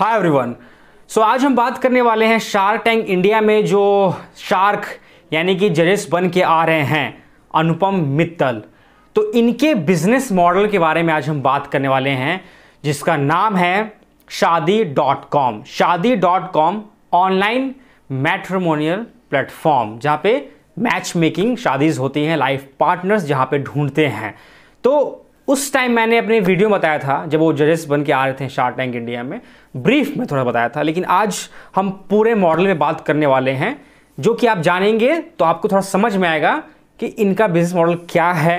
hi everyone so आज हम बात करने वाले हैं शार्क टैंक इंडिया में जो शार्क यानी कि जजेस बन के आ रहे हैं अनुपम मित्तल तो इनके बिजनेस मॉडल के बारे में आज हम बात करने वाले हैं जिसका नाम है Shaadi dot com Shaadi dot com online matrimonial platform जहाँ पे मैच मेकिंग शादीज़ होती हैं लाइफ पार्टनर्स जहाँ पे ढूंढते हैं तो उस टाइम मैंने अपने वीडियो में बताया था जब वो जजेस बन के आ रहे थे शार्ट टैंक इंडिया में ब्रीफ में थोड़ा बताया था लेकिन आज हम पूरे मॉडल में बात करने वाले हैं जो कि आप जानेंगे तो आपको थोड़ा समझ में आएगा कि इनका बिजनेस मॉडल क्या है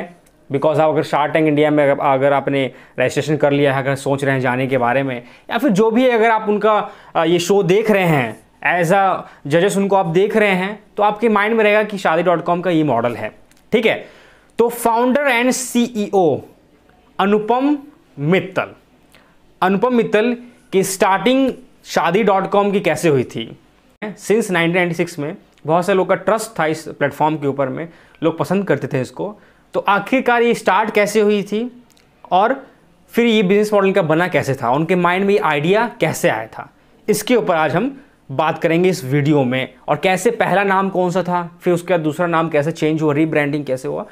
बिकॉज आप अगर शार्ट टैंक इंडिया में अगर आपने रजिस्ट्रेशन कर लिया है अगर सोच रहे हैं जाने के बारे में या फिर जो भी अगर आप उनका ये शो देख रहे हैं एज अ जजेस उनको आप देख रहे हैं तो आपके माइंड में रहेगा कि शादी डॉट कॉम का ये मॉडल है ठीक है तो founder and CEO Anupam Mittal Anupam Mittal की स्टार्टिंग शादी डॉट कॉम की कैसे हुई थी सिंस 1996 में बहुत से लोग का ट्रस्ट था इस प्लेटफॉर्म के ऊपर में लोग पसंद करते थे इसको तो आखिरकार ये स्टार्ट कैसे हुई थी और फिर ये बिजनेस मॉडल का बना कैसे था उनके माइंड में ये आइडिया कैसे आया था इसके ऊपर आज हम बात करेंगे इस वीडियो में और कैसे पहला नाम कौन सा था फिर उसके बाद दूसरा नाम कैसे चेंज हुआ रीब्रांडिंग कैसे हुआ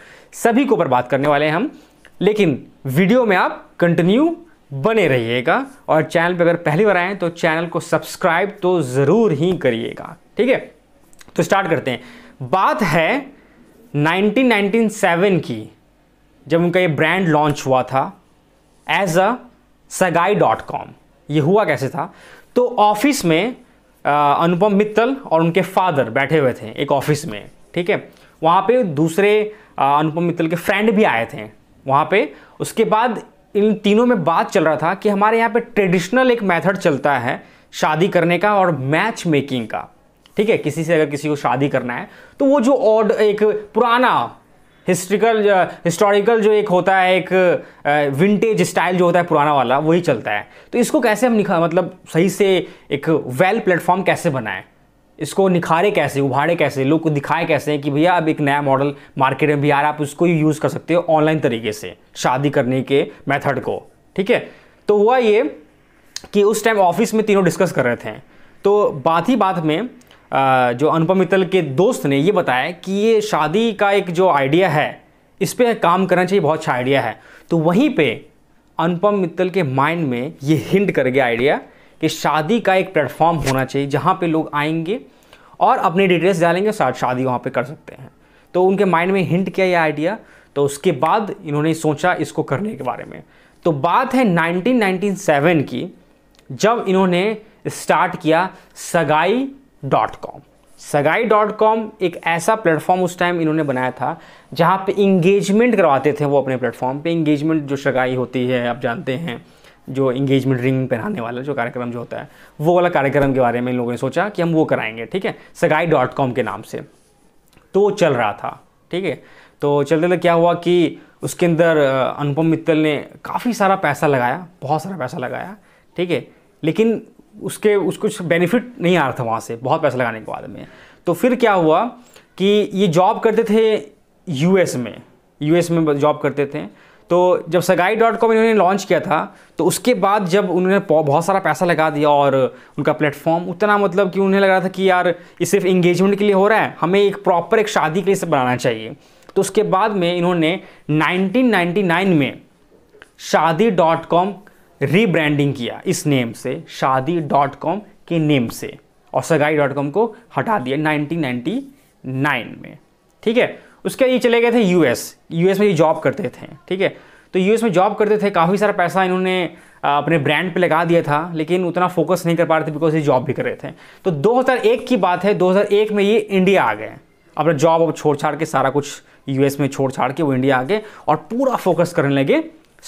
सभी के ऊपर बात करने वाले हैं हम लेकिन वीडियो में आप कंटिन्यू बने रहिएगा और चैनल पर अगर पहली बार आएँ तो चैनल को सब्सक्राइब तो ज़रूर ही करिएगा ठीक है तो स्टार्ट करते हैं बात है 1997 की जब उनका ये ब्रांड लॉन्च हुआ था एज अ सगाई डॉट कॉम ये हुआ कैसे था तो ऑफिस में अनुपम मित्तल और उनके फादर बैठे हुए थे एक ऑफिस में ठीक है वहाँ पे दूसरे अनुपम मित्तल के फ्रेंड भी आए थे वहाँ पे उसके बाद इन तीनों में बात चल रहा था कि हमारे यहाँ पे ट्रेडिशनल एक मेथड चलता है शादी करने का और मैच मेकिंग का ठीक है किसी से अगर किसी को शादी करना है तो वो जो ऑड एक पुराना हिस्ट्रिकल हिस्टोरिकल जो एक होता है एक विंटेज स्टाइल जो होता है पुराना वाला वही चलता है तो इसको कैसे हम निखा मतलब सही से एक वेल प्लेटफॉर्म कैसे बनाएं इसको निखारे कैसे उभारे कैसे लोग को दिखाए कैसे कि भैया अब एक नया मॉडल मार्केट में भी आ रहा है आप उसको यूज़ कर सकते हो ऑनलाइन तरीके से शादी करने के मेथड को ठीक है तो हुआ ये कि उस टाइम ऑफिस में तीनों डिस्कस कर रहे थे तो बात ही बात में जो अनुपम मित्तल के दोस्त ने ये बताया कि ये शादी का एक जो आइडिया है इस पर काम करना चाहिए बहुत अच्छा आइडिया है तो वहीं पे अनुपम मित्तल के माइंड में ये हिंट कर गया आइडिया कि शादी का एक प्लेटफॉर्म होना चाहिए जहाँ पे लोग आएंगे और अपनी डिटेल्स डालेंगे साथ शादी वहाँ पे कर सकते हैं तो उनके माइंड में हिंट किया ये आइडिया तो उसके बाद इन्होंने सोचा इसको करने के बारे में तो बात है 1997 की जब इन्होंने स्टार्ट किया Sagai dot com Sagai dot com एक ऐसा प्लेटफॉर्म उस टाइम इन्होंने बनाया था जहाँ पे इंगेजमेंट करवाते थे वो अपने प्लेटफॉर्म पे इंगेजमेंट जो सगाई होती है आप जानते हैं जो इंगेजमेंट रिंग पहनाने वाला जो कार्यक्रम जो होता है वो वाला कार्यक्रम के बारे में लोगों ने सोचा कि हम वो कराएंगे ठीक है सगाई डॉट कॉम के नाम से तो चल रहा था ठीक है तो चलते चलते क्या हुआ कि उसके अंदर अनुपम मित्तल ने काफ़ी सारा पैसा लगाया बहुत सारा पैसा लगाया ठीक है लेकिन उसके उस कुछ बेनिफिट नहीं आ रहा था वहाँ से बहुत पैसा लगाने के बाद में तो फिर क्या हुआ कि ये जॉब करते थे यूएस में यूएस में जॉब करते थे तो जब सगाई डॉट कॉम इन्होंने लॉन्च किया था तो उसके बाद जब उन्होंने बहुत सारा पैसा लगा दिया और उनका प्लेटफॉर्म उतना मतलब कि उन्हें लग रहा था कि यार ये सिर्फ इंगेजमेंट के लिए हो रहा है हमें एक प्रॉपर एक शादी के लिए सब बनाना चाहिए तो उसके बाद में इन्होंने 1999 में शादी डॉट कॉम रीब्रांडिंग किया इस नेम से शादी डॉट कॉम के नेम से और सगाई डॉट कॉम को हटा दिया 1999 में ठीक है उसके बाद ये चले गए थे यूएस यूएस में ये जॉब करते थे ठीक है तो यूएस में जॉब करते थे काफ़ी सारा पैसा इन्होंने अपने ब्रांड पे लगा दिया था लेकिन उतना फोकस नहीं कर पा रहे थे बिकॉज ये जॉब भी कर रहे थे तो 2001 की बात है 2001 में ये इंडिया आ गए अपना जॉब अब छोड़ छाड़ के सारा कुछ यूएस में छोड़ छाड़ के वो इंडिया आ गए और पूरा फोकस करने लगे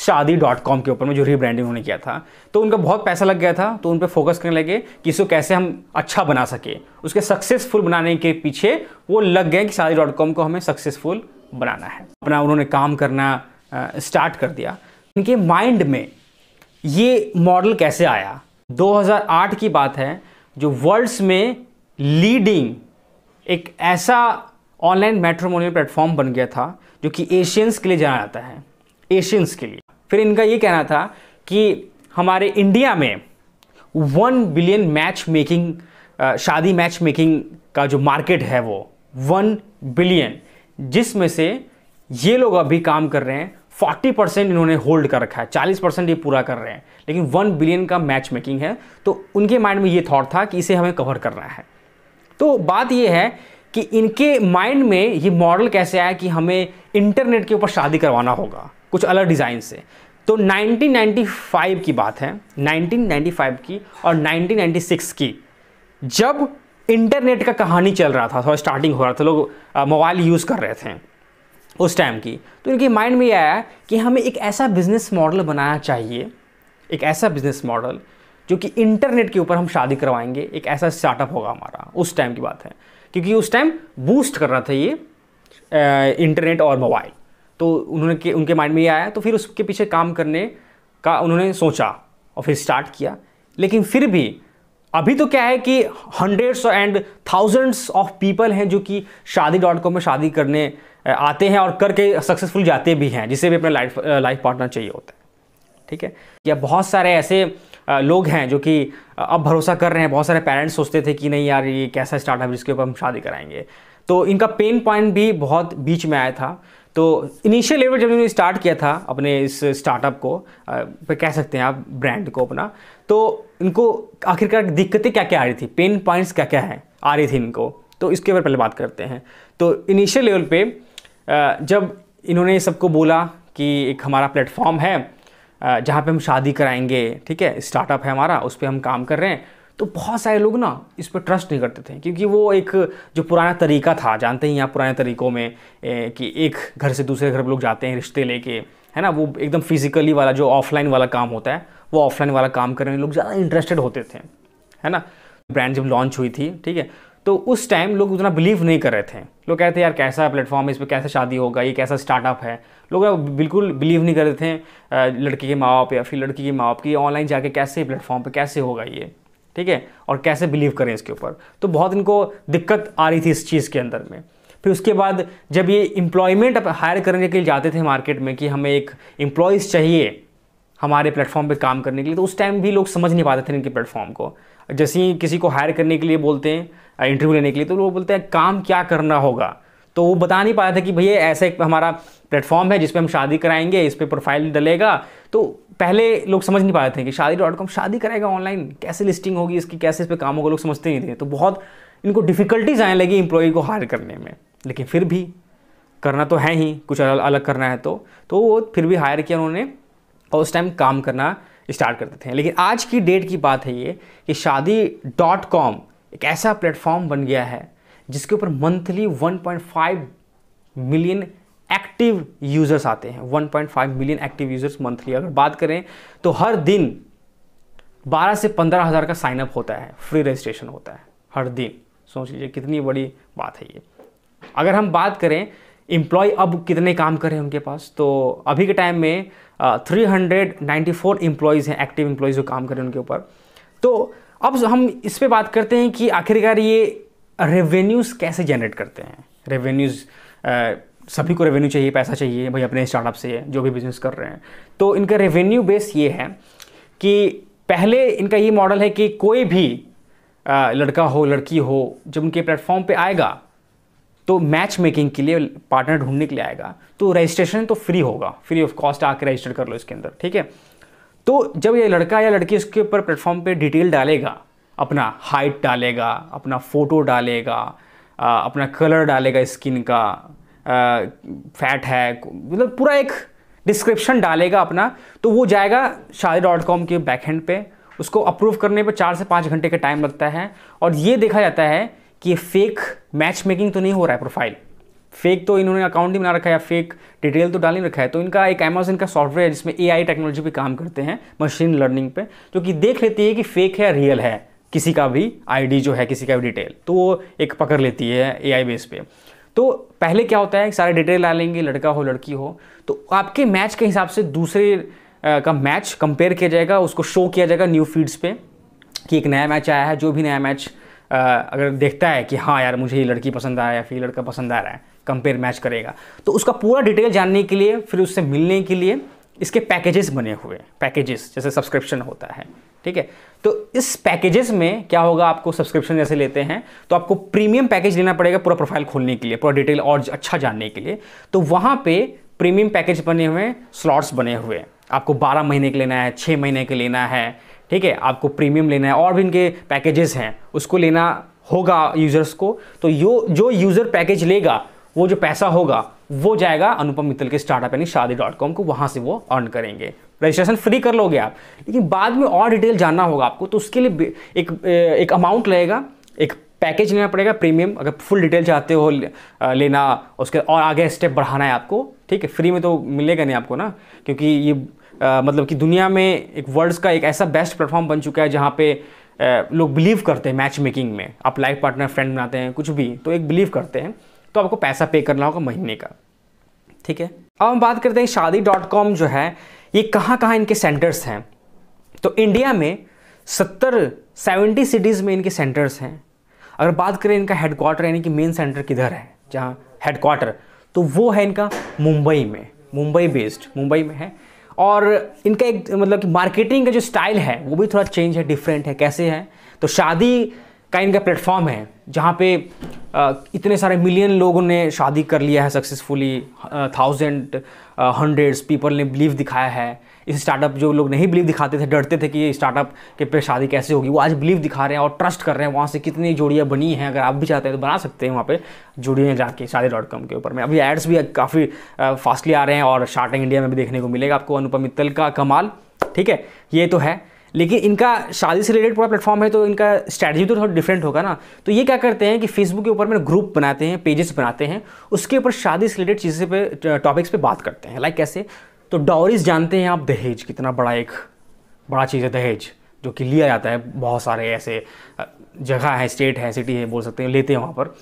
शादी डॉट कॉम के ऊपर में जो रीब्रांडिंग उन्होंने किया था तो उनका बहुत पैसा लग गया था तो उन पर फोकस करने लगे कि इसको कैसे हम अच्छा बना सके उसके सक्सेसफुल बनाने के पीछे वो लग गए कि शादी डॉट कॉम को हमें सक्सेसफुल बनाना है अपना उन्होंने काम करना स्टार्ट कर दिया इनके माइंड में ये मॉडल कैसे आया 2008 की बात है जो वर्ल्ड्स में लीडिंग एक ऐसा ऑनलाइन मेट्रोमोनियल प्लेटफॉर्म बन गया था जो कि एशियंस के लिए जाना जाता है एशियंस के लिए फिर इनका ये कहना था कि हमारे इंडिया में वन बिलियन मैच मेकिंग शादी मैच मेकिंग का जो मार्केट है वो वन बिलियन जिसमें से ये लोग अभी काम कर रहे हैं फोर्टी परसेंट इन्होंने होल्ड कर रखा है चालीस परसेंट ये पूरा कर रहे हैं लेकिन वन बिलियन का मैच मेकिंग है तो उनके माइंड में ये थॉट था कि इसे हमें कवर करना है तो बात ये है कि इनके माइंड में ये मॉडल कैसे आया कि हमें इंटरनेट के ऊपर शादी करवाना होगा कुछ अलग डिज़ाइन से तो 1995 की बात है 1995 की और 1996 की जब इंटरनेट का कहानी चल रहा था थोड़ा स्टार्टिंग हो रहा था लोग मोबाइल यूज़ कर रहे थे उस टाइम की तो इनके माइंड में ये आया कि हमें एक ऐसा बिज़नेस मॉडल बनाना चाहिए एक ऐसा बिज़नेस मॉडल जो कि इंटरनेट के ऊपर हम शादी करवाएंगे एक ऐसा स्टार्टअप होगा हमारा उस टाइम की बात है क्योंकि उस टाइम बूस्ट कर रहा था ये इंटरनेट और मोबाइल तो उन्होंने के उनके माइंड में ये आया तो फिर उसके पीछे काम करने का उन्होंने सोचा और फिर स्टार्ट किया लेकिन फिर भी अभी तो क्या है कि hundreds and thousands of people हैं जो कि शादी डॉट कॉम में शादी करने आते हैं और करके सक्सेसफुल जाते भी हैं जिसे भी अपना लाइफ लाइफ पार्टनर चाहिए होता है ठीक है या बहुत सारे ऐसे लोग हैं जो कि अब भरोसा कर रहे हैं बहुत सारे पेरेंट्स सोचते थे कि नहीं यार ये कैसा स्टार्टअप जिसके ऊपर हम शादी कराएंगे तो इनका पेन पॉइंट भी बहुत बीच में आया था तो इनिशियल लेवल जब इन्होंने स्टार्ट किया था अपने इस स्टार्टअप को आ, कह सकते हैं आप ब्रांड को अपना तो इनको आखिरकार दिक्कतें क्या क्या आ रही थी पेन पॉइंट्स क्या क्या है आ रही थी इनको तो इसके ऊपर पहले बात करते हैं तो इनिशियल लेवल पे जब इन्होंने सबको बोला कि एक हमारा प्लेटफॉर्म है जहाँ पे हम शादी कराएंगे ठीक है स्टार्टअप है हमारा उस पर हम काम कर रहे हैं तो बहुत सारे लोग ना इस पर ट्रस्ट नहीं करते थे क्योंकि वो एक जो पुराना तरीका था जानते ही आप पुराने तरीकों में ए, कि एक घर से दूसरे घर पर लोग जाते हैं रिश्ते लेके है ना वो एकदम फिजिकली वाला जो ऑफलाइन वाला काम होता है वो ऑफलाइन वाला काम करने में लोग ज़्यादा इंटरेस्टेड होते थे है ना ब्रांड जब लॉन्च हुई थी ठीक है तो उस टाइम लोग उतना बिलीव नहीं कर रहे थे लोग कहते यार कैसा प्लेटफॉर्म है इस पर कैसे शादी होगा ये कैसा स्टार्टअप है लोग बिल्कुल बिलीव नहीं कर रहे थे लड़की के माँ बाप या फिर लड़की के माँ बाप की ऑनलाइन जाके कैसे प्लेटफॉर्म पर कैसे होगा ये ठीक है और कैसे बिलीव करें इसके ऊपर तो बहुत इनको दिक्कत आ रही थी इस चीज़ के अंदर में फिर उसके बाद जब ये इम्प्लॉयमेंट हायर करने के लिए जाते थे मार्केट में कि हमें एक एम्प्लॉयज़ चाहिए हमारे प्लेटफॉर्म पे काम करने के लिए तो उस टाइम भी लोग समझ नहीं पाते थे इनके प्लेटफॉर्म को जैसे ही किसी को हायर करने के लिए बोलते हैं इंटरव्यू लेने के लिए तो लोग बोलते हैं काम क्या करना होगा तो वो बता नहीं पाया था कि भैया ऐसा एक हमारा प्लेटफॉर्म है जिसपे हम शादी कराएंगे इस पर प्रोफाइल डलेगा तो पहले लोग समझ नहीं पाए थे कि शादी डॉट कॉम शादी करेगा ऑनलाइन कैसे लिस्टिंग होगी इसकी कैसे इस पर काम होगा लोग समझते नहीं थे तो बहुत इनको डिफ़िकल्टीज आने लगी एम्प्लॉय को हायर करने में लेकिन फिर भी करना तो है ही कुछ अलग अलग करना है तो तो वो फिर भी हायर किया उन्होंने और उस टाइम काम करना स्टार्ट करते थे लेकिन आज की डेट की बात है ये कि शादी डॉट कॉम एक ऐसा प्लेटफॉर्म बन गया है जिसके ऊपर मंथली 1.5 मिलियन एक्टिव यूज़र्स आते हैं 1.5 मिलियन एक्टिव यूज़र्स मंथली अगर बात करें तो हर दिन 12 से पंद्रह हज़ार का साइनअप होता है फ्री रजिस्ट्रेशन होता है हर दिन सोच लीजिए कितनी बड़ी बात है ये अगर हम बात करें एम्प्लॉय अब कितने काम कर रहे हैं उनके पास तो अभी के टाइम में three hundred ninety four employees हैं एक्टिव एम्प्लॉयज़ जो काम कर रहे हैं उनके ऊपर तो अब हम इस पर बात करते हैं कि आखिरकार ये रेवेन्यूज़ कैसे जनरेट करते हैं रेवेन्यूज़ सभी को रेवेन्यू चाहिए पैसा चाहिए भाई अपने स्टार्टअप से जो भी बिजनेस कर रहे हैं तो इनका रेवेन्यू बेस ये है कि पहले इनका ये मॉडल है कि कोई भी लड़का हो लड़की हो जब उनके प्लेटफॉर्म पे आएगा तो मैच मेकिंग के लिए पार्टनर ढूंढने के लिए आएगा तो रजिस्ट्रेशन तो फ्री होगा फ्री ऑफ कॉस्ट आके रजिस्टर कर लो इसके अंदर ठीक है तो जब ये लड़का या लड़की उसके ऊपर प्लेटफॉर्म पे डिटेल डालेगा अपना हाइट डालेगा अपना फ़ोटो डालेगा अपना कलर डालेगा स्किन का फैट है मतलब पूरा एक डिस्क्रिप्शन डालेगा अपना तो वो जाएगा शादी डॉट कॉम के बैकहेंड पे उसको अप्रूव करने पर चार से पाँच घंटे का टाइम लगता है और ये देखा जाता है कि ये फेक मैच मेकिंग तो नहीं हो रहा है प्रोफाइल फेक तो इन्होंने अकाउंट ही बना रखा है या फेक डिटेल तो डाल नहीं रखा है तो इनका एक अमेजन का सॉफ्टवेयर है जिसमें ए टेक्नोलॉजी पर काम करते हैं मशीन लर्निंग पे जो कि देख लेती है कि फेक है रियल है किसी का भी आईडी जो है किसी का भी डिटेल तो वो एक पकड़ लेती है एआई बेस पे तो पहले क्या होता है सारे डिटेल ला लेंगे लड़का हो लड़की हो तो आपके मैच के हिसाब से दूसरे का मैच कंपेयर किया जाएगा उसको शो किया जाएगा न्यू फीड्स पे कि एक नया मैच आया है जो भी नया मैच अगर देखता है कि हाँ यार मुझे ये लड़की पसंद आया या फिर लड़का पसंद आ रहा है कंपेयर मैच करेगा तो उसका पूरा डिटेल जानने के लिए फिर उससे मिलने के लिए इसके पैकेजेस बने हुए हैं पैकेजेस जैसे सब्सक्रिप्शन होता है ठीक है तो इस पैकेजेस में क्या होगा आपको सब्सक्रिप्शन जैसे लेते हैं तो आपको प्रीमियम पैकेज लेना पड़ेगा पूरा प्रोफाइल खोलने के लिए पूरा डिटेल और अच्छा जानने के लिए तो वहाँ पे प्रीमियम पैकेज बने हुए स्लॉट्स बने हुए हैं आपको 12 महीने के लेना है 6 महीने के लेना है ठीक है आपको प्रीमियम लेना है और भी इनके पैकेजेस हैं उसको लेना होगा यूज़र्स को तो यो जो यूज़र पैकेज लेगा वो जो पैसा होगा वो जाएगा अनुपम मित्तल के स्टार्टअप यानी शादी डॉट कॉम को वहाँ से वो अर्न करेंगे रजिस्ट्रेशन फ्री कर लोगे आप लेकिन बाद में और डिटेल जानना होगा आपको तो उसके लिए एक एक अमाउंट लगेगा एक पैकेज लेना पड़ेगा प्रीमियम अगर फुल डिटेल चाहते हो लेना उसके और आगे स्टेप बढ़ाना है आपको ठीक है फ्री में तो मिलेगा नहीं आपको ना क्योंकि ये आ, मतलब कि दुनिया में एक वर्ल्ड्स का एक ऐसा बेस्ट प्लेटफॉर्म बन चुका है जहाँ पे आ, लोग बिलीव करते हैं मैच मेकिंग में आप लाइफ पार्टनर फ्रेंड बनाते हैं कुछ भी तो एक बिलीव करते हैं तो आपको पैसा पे करना होगा महीने का ठीक है अब हम बात करते हैं शादी डॉट कॉम जो है ये कहाँ कहाँ इनके सेंटर्स हैं तो इंडिया में सत्तर सेवेंटी सिटीज़ में इनके सेंटर्स हैं अगर बात करें इनका हेडक्वार्टर यानी कि मेन सेंटर किधर है जहाँ हेडक्वार्टर तो वो है इनका मुंबई में मुंबई बेस्ड मुंबई में है और इनका एक मतलब कि मार्केटिंग का जो स्टाइल है वो भी थोड़ा चेंज है डिफरेंट है कैसे है तो शादी का इनका प्लेटफॉर्म है जहाँ पे इतने सारे मिलियन लोगों ने शादी कर लिया है सक्सेसफुली थाउजेंड हंड्रेड्स पीपल ने बिलीव दिखाया है इस स्टार्टअप जो लोग नहीं बिलीव दिखाते थे डरते थे कि ये स्टार्टअप के पे शादी कैसे होगी वो आज बिलीव दिखा रहे हैं और ट्रस्ट कर रहे हैं वहाँ से कितनी जोड़ियाँ बनी हैं अगर आप भी चाहते हैं तो बना सकते हैं वहाँ पर जोड़ियाँ जाके शादी डॉट कॉम के ऊपर में अभी एड्स भी काफ़ी फास्टली आ रहे हैं और शार्टिंग इंडिया में भी देखने को मिलेगा आपको अनुपम मित्तल का कमाल ठीक है ये तो है लेकिन इनका शादी से रिलेटेड पूरा प्लेटफॉर्म है तो इनका स्ट्रैटेजी तो थोड़ा डिफरेंट होगा ना तो ये क्या करते हैं कि फेसबुक के ऊपर में ग्रुप बनाते हैं पेजेस बनाते हैं उसके ऊपर शादी से रिलेटेड चीज़ें पे टॉपिक्स पे बात करते हैं लाइक कैसे तो डॉरिस जानते हैं आप दहेज कितना बड़ा एक बड़ा चीज़ है दहेज जो कि लिया जाता है बहुत सारे ऐसे जगह है स्टेट है सिटी है बोल सकते हैं लेते हैं वहाँ पर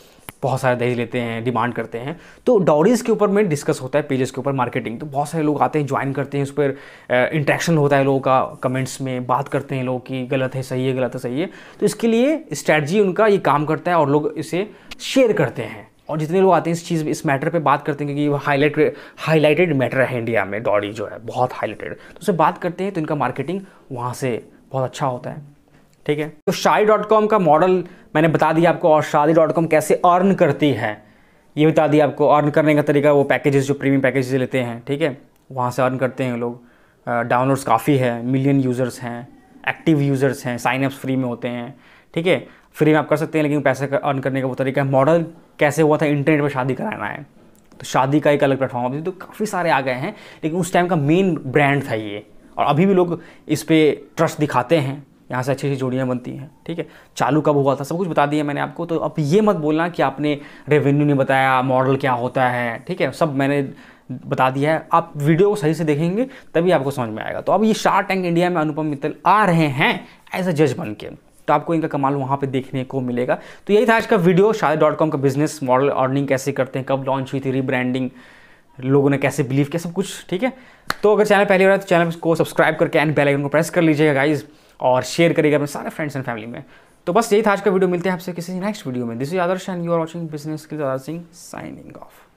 बहुत सारे दहेज लेते हैं डिमांड करते हैं तो डॉरीज़ के ऊपर में डिस्कस होता है पेजेस के ऊपर मार्केटिंग तो बहुत सारे लोग आते हैं ज्वाइन करते हैं उस पर इंट्रैक्शन होता है लोगों का कमेंट्स में बात करते हैं लोग कि गलत है सही है गलत है सही है तो इसके लिए स्ट्रैटी उनका ये काम करता है और लोग इसे शेयर करते हैं और जितने लोग आते हैं इस चीज़ में इस मैटर पे बात करते हैं क्योंकि वो हाईलाइट हाईलाइटेड मैटर है इंडिया में डॉरी जो है बहुत हाईलाइटेड तो उससे बात करते हैं तो इनका मार्केटिंग वहाँ से बहुत अच्छा होता है ठीक है तो शादी डॉट कॉम का मॉडल मैंने बता दिया आपको और शादी डॉट कॉम कैसे अर्न करती है ये बता दिया आपको अर्न करने का तरीका वो पैकेजेस जो प्रीमियम पैकेजेस लेते हैं ठीक है वहाँ से अर्न करते हैं लोग डाउनलोड्स काफ़ी है मिलियन यूज़र्स हैं एक्टिव यूज़र्स हैं साइनअप्स फ्री में होते हैं ठीक है फ्री में आप कर सकते हैं लेकिन पैसे अर्न करने का वो तरीका है मॉडल कैसे हुआ था इंटरनेट पर शादी कराना है तो शादी का एक अलग प्लेटफॉर्म अभी तो काफ़ी सारे आ गए हैं लेकिन उस टाइम का मेन ब्रांड था ये और अभी भी लोग इस पर ट्रस्ट दिखाते हैं यहाँ से अच्छी अच्छी जोड़ियाँ बनती हैं ठीक है चालू कब हुआ था सब कुछ बता दिया मैंने आपको तो अब ये मत बोलना कि आपने रेवेन्यू नहीं बताया मॉडल क्या होता है ठीक है सब मैंने बता दिया है आप वीडियो को सही से देखेंगे तभी आपको समझ में आएगा तो अब ये शार्ट टैंक इंडिया में अनुपम मित्तल आ रहे हैं एज अ जज बन के तो आपको इनका कमाल वहाँ पे देखने को मिलेगा तो यही था आज का वीडियो शायद डॉट कॉम का बिजनेस मॉडल अर्निंग कैसे करते हैं कब लॉन्च हुई थी रीब्रांडिंग लोगों ने कैसे बिलीव किया सब कुछ ठीक है तो अगर चैनल पहली बार है तो चैनल को सब्सक्राइब करके एंड बेल आइकन को प्रेस कर लीजिएगा गाइज़ और शेयर करेगा अपने सारे फ्रेंड्स एंड फैमिली में तो बस यही था आज का वीडियो मिलते हैं आपसे किसी नेक्स्ट वीडियो में this is Adarsh and you are watching business के सिंह साइनिंग ऑफ